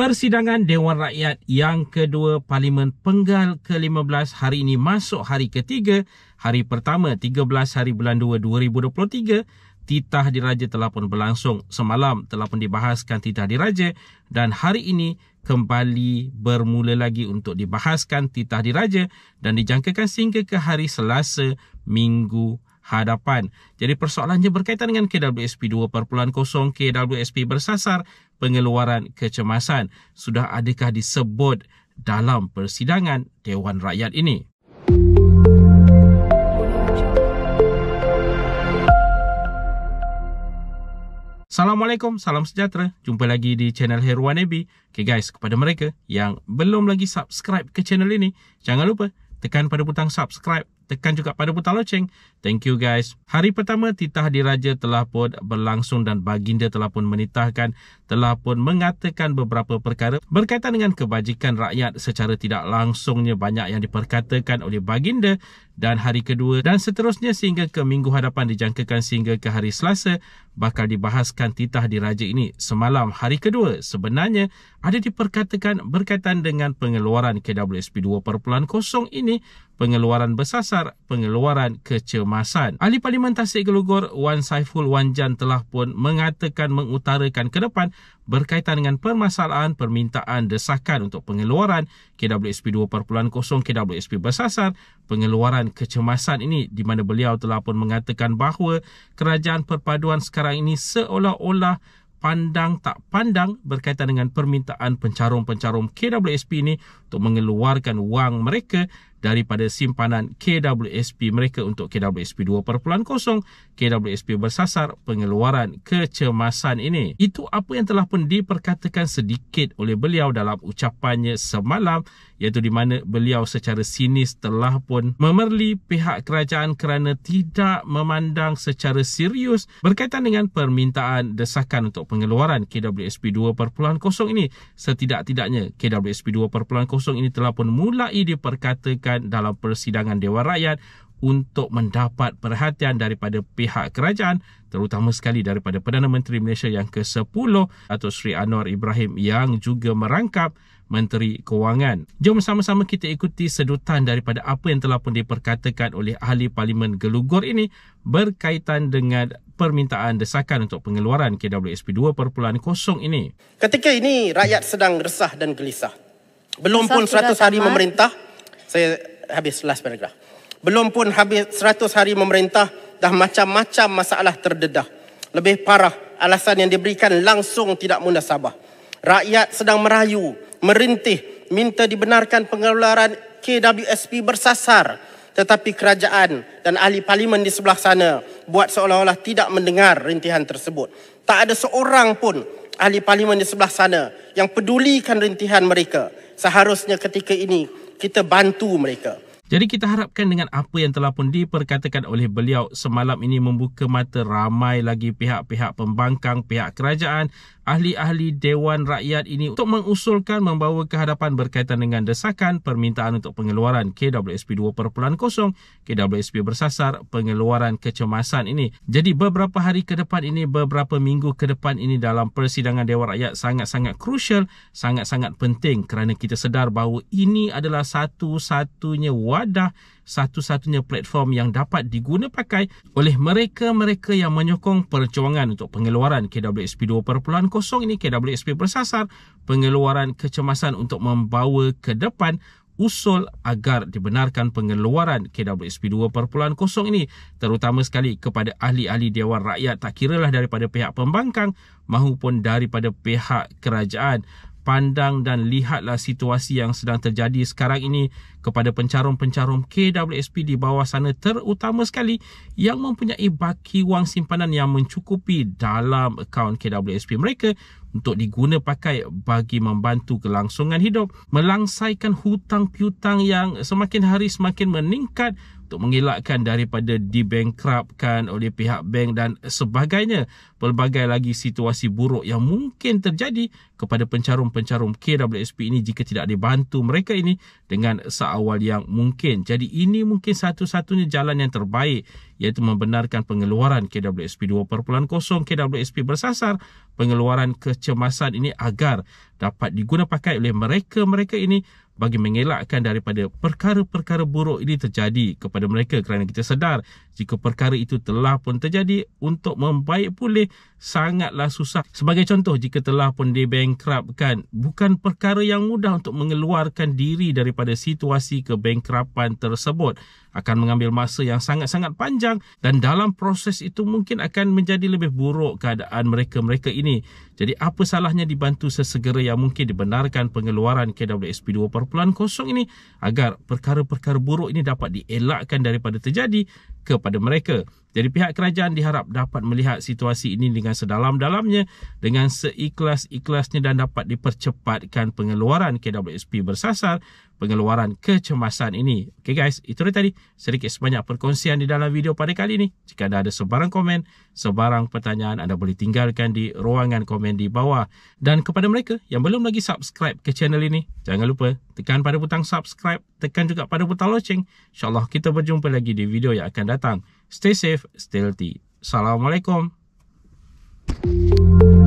Persidangan Dewan Rakyat yang kedua Parlimen Penggal ke-15 hari ini masuk hari ketiga, hari pertama 13 hari bulan 2 2023. Titah diraja telah pun berlangsung semalam telah pun dibahaskan titah diraja dan hari ini kembali bermula lagi untuk dibahaskan titah diraja dan dijangkakan sehingga ke hari Selasa minggu hadapan. Jadi persoalannya berkaitan dengan KWSP 2.0, KWSP bersasar pengeluaran kecemasan. Sudah adakah disebut dalam persidangan Dewan Rakyat ini? Assalamualaikum, salam sejahtera. Jumpa lagi di channel Heruan Ebi. Okay guys, kepada mereka yang belum lagi subscribe ke channel ini, jangan lupa tekan pada butang subscribe tekan juga pada butang loceng. Thank you guys. Hari pertama titah diraja telah pun berlangsung dan baginda telah pun menitahkan, telah pun mengatakan beberapa perkara berkaitan dengan kebajikan rakyat secara tidak langsungnya banyak yang diperkatakan oleh baginda dan hari kedua dan seterusnya sehingga ke minggu hadapan dijangkakan sehingga ke hari Selasa bakal dibahaskan titah diraja ini. Semalam hari kedua sebenarnya ada diperkatakan berkaitan dengan pengeluaran KWSP 2.0 ini pengeluaran bersasar, pengeluaran kecemasan. Ahli Parlimen Tasik Gelugor Wan Saiful Wan Jan telah pun mengatakan mengutarakan ke depan berkaitan dengan permasalahan permintaan desakan untuk pengeluaran KWSP 2.0 KWSP bersasar pengeluaran kecemasan ini di mana beliau telah pun mengatakan bahawa kerajaan perpaduan sekarang ini seolah-olah pandang tak pandang berkaitan dengan permintaan pencarum-pencarum KWSP ini untuk mengeluarkan wang mereka daripada simpanan KWSP mereka untuk KWSP 2.0, KWSP bersasar pengeluaran kecemasan ini. Itu apa yang telah pun diperkatakan sedikit oleh beliau dalam ucapannya semalam iaitu di mana beliau secara sinis telah pun memerli pihak kerajaan kerana tidak memandang secara serius berkaitan dengan permintaan desakan untuk pengeluaran KWSP 2.0 ini. Setidak-tidaknya KWSP 2.0 ini telah pun mulai diperkatakan digunakan dalam persidangan Dewan Rakyat untuk mendapat perhatian daripada pihak kerajaan terutama sekali daripada Perdana Menteri Malaysia yang ke-10 Datuk Seri Anwar Ibrahim yang juga merangkap Menteri Kewangan. Jom sama-sama kita ikuti sedutan daripada apa yang telah pun diperkatakan oleh Ahli Parlimen Gelugur ini berkaitan dengan permintaan desakan untuk pengeluaran KWSP 2.0 ini. Ketika ini rakyat sedang resah dan gelisah. Belum pun 100 hari memerintah, saya habis last paragraph. Belum pun habis seratus hari memerintah, dah macam-macam masalah terdedah. Lebih parah, alasan yang diberikan langsung tidak munasabah. Rakyat sedang merayu, merintih, minta dibenarkan pengeluaran KWSP bersasar. Tetapi kerajaan dan ahli parlimen di sebelah sana buat seolah-olah tidak mendengar rintihan tersebut. Tak ada seorang pun ahli parlimen di sebelah sana yang pedulikan rintihan mereka. Seharusnya ketika ini kita bantu mereka. Jadi kita harapkan dengan apa yang telah pun diperkatakan oleh beliau semalam ini membuka mata ramai lagi pihak-pihak pembangkang, pihak kerajaan, ahli-ahli Dewan Rakyat ini untuk mengusulkan membawa ke berkaitan dengan desakan permintaan untuk pengeluaran KWSP 2.0, KWSP bersasar pengeluaran kecemasan ini. Jadi beberapa hari ke depan ini, beberapa minggu ke depan ini dalam persidangan Dewan Rakyat sangat-sangat krusial, sangat-sangat penting kerana kita sedar bahawa ini adalah satu-satunya wajah wadah satu-satunya platform yang dapat diguna pakai oleh mereka-mereka yang menyokong perjuangan untuk pengeluaran KWSP 2.0 ini KWSP bersasar pengeluaran kecemasan untuk membawa ke depan usul agar dibenarkan pengeluaran KWSP 2.0 ini terutama sekali kepada ahli-ahli Dewan Rakyat tak kiralah daripada pihak pembangkang maupun daripada pihak kerajaan pandang dan lihatlah situasi yang sedang terjadi sekarang ini kepada pencarum-pencarum KWSP di bawah sana terutama sekali yang mempunyai baki wang simpanan yang mencukupi dalam akaun KWSP mereka untuk diguna pakai bagi membantu kelangsungan hidup melangsaikan hutang piutang yang semakin hari semakin meningkat untuk mengelakkan daripada dibankrapkan oleh pihak bank dan sebagainya. Pelbagai lagi situasi buruk yang mungkin terjadi kepada pencarum-pencarum KWSP ini jika tidak dibantu mereka ini dengan seawal yang mungkin. Jadi ini mungkin satu-satunya jalan yang terbaik iaitu membenarkan pengeluaran KWSP 2.0, KWSP bersasar pengeluaran kecemasan ini agar dapat digunapakai oleh mereka-mereka ini bagi mengelakkan daripada perkara-perkara buruk ini terjadi kepada mereka kerana kita sedar jika perkara itu telah pun terjadi untuk membaik pulih sangatlah susah. Sebagai contoh jika telah pun dibankrapkan bukan perkara yang mudah untuk mengeluarkan diri daripada situasi kebankrapan tersebut akan mengambil masa yang sangat-sangat panjang dan dalam proses itu mungkin akan menjadi lebih buruk keadaan mereka-mereka ini. Jadi apa salahnya dibantu sesegera yang mungkin dibenarkan pengeluaran KWSP 2.0 ini agar perkara-perkara buruk ini dapat dielakkan daripada terjadi kepada mereka. Jadi pihak kerajaan diharap dapat melihat situasi ini dengan sedalam-dalamnya dengan seikhlas-ikhlasnya dan dapat dipercepatkan pengeluaran KWSP bersasar pengeluaran kecemasan ini. Okay guys, itu dia tadi sedikit sebanyak perkongsian di dalam video pada kali ini. Jika anda ada sebarang komen, sebarang pertanyaan anda boleh tinggalkan di ruangan komen di bawah. Dan kepada mereka yang belum lagi subscribe ke channel ini, jangan lupa tekan pada butang subscribe, tekan juga pada butang loceng. InsyaAllah kita berjumpa lagi di video yang akan datang datang. Stay safe, stay healthy. Assalamualaikum. thank you